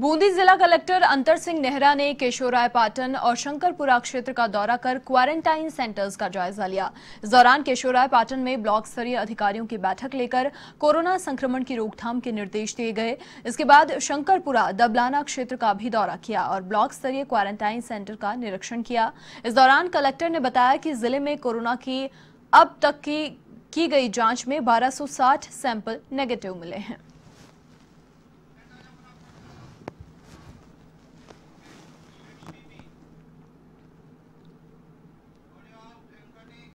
बूंदी जिला कलेक्टर अंतर सिंह नेहरा ने केशोराय पाटन और शंकरपुरा क्षेत्र का दौरा कर क्वारंटाइन सेंटर्स का जायजा लिया इस दौरान केशोराय पाटन में ब्लॉक स्तरीय अधिकारियों की बैठक लेकर कोरोना संक्रमण की रोकथाम के निर्देश दिए गए इसके बाद शंकरपुरा दबलाना क्षेत्र का भी दौरा किया और ब्लॉक स्तरीय क्वारंटाइन सेंटर का निरीक्षण किया इस दौरान कलेक्टर ने बताया कि जिले में कोरोना की अब तक की, की गई जांच में बारह सैंपल नेगेटिव मिले हैं